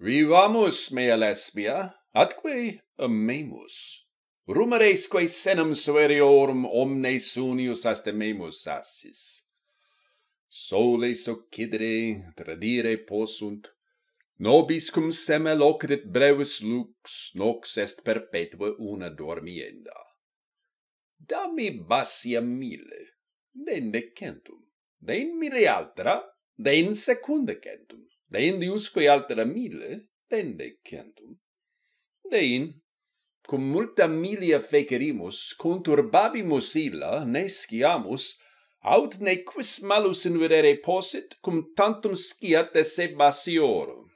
Vivamus mea lesbia, atque amemus. Rumoresque senam suereorum omnes unius astememus assis. Sole socidere, tradire posunt, nobis cum seme locdit brevis lux, nox est perpetua una dormienda. Dami basia mille, den decentum, den mille altra, den secunda centum de in diusque altera mille, tende centum. De in, cum multa milia fecerimus, conturbabimus illa, ne sciamus, aut ne quis malus in videre posit, cum tantum sciat de se basiorum.